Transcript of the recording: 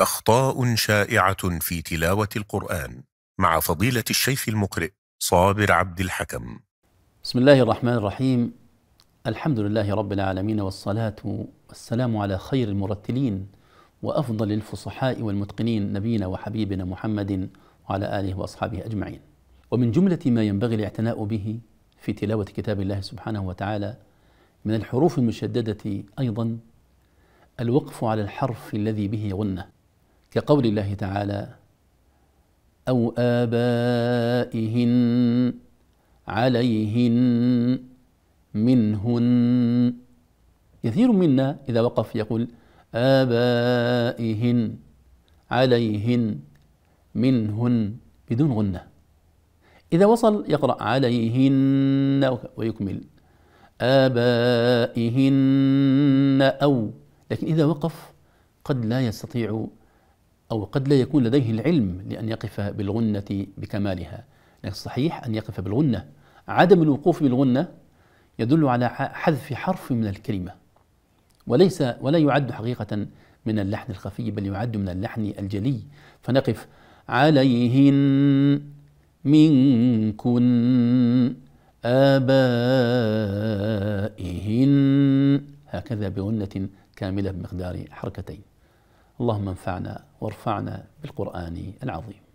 أخطاء شائعة في تلاوة القرآن مع فضيلة الشيخ المقرئ صابر عبد الحكم. بسم الله الرحمن الرحيم. الحمد لله رب العالمين والصلاة والسلام على خير المرتلين وأفضل الفصحاء والمتقنين نبينا وحبيبنا محمد وعلى آله وأصحابه أجمعين. ومن جملة ما ينبغي الاعتناء به في تلاوة كتاب الله سبحانه وتعالى من الحروف المشددة أيضا الوقف على الحرف الذي به غنه كقول الله تعالى أو آبائهن عليهن منهن كثير منا إذا وقف يقول آبائهن عليهن منهن بدون غنة إذا وصل يقرأ عليهن ويكمل آبائهن أو لكن إذا وقف قد لا يستطيع أو قد لا يكون لديه العلم لأن يقف بالغنة بكمالها لكن الصحيح أن يقف بالغنة عدم الوقوف بالغنة يدل على حذف حرف من الكلمة وليس ولا يعد حقيقة من اللحن الخفي بل يعد من اللحن الجلي فنقف عليهن منكن آبائهن هكذا بغنة كاملة بمقدار حركتين اللهم انفعنا وارفعنا بالقرآن العظيم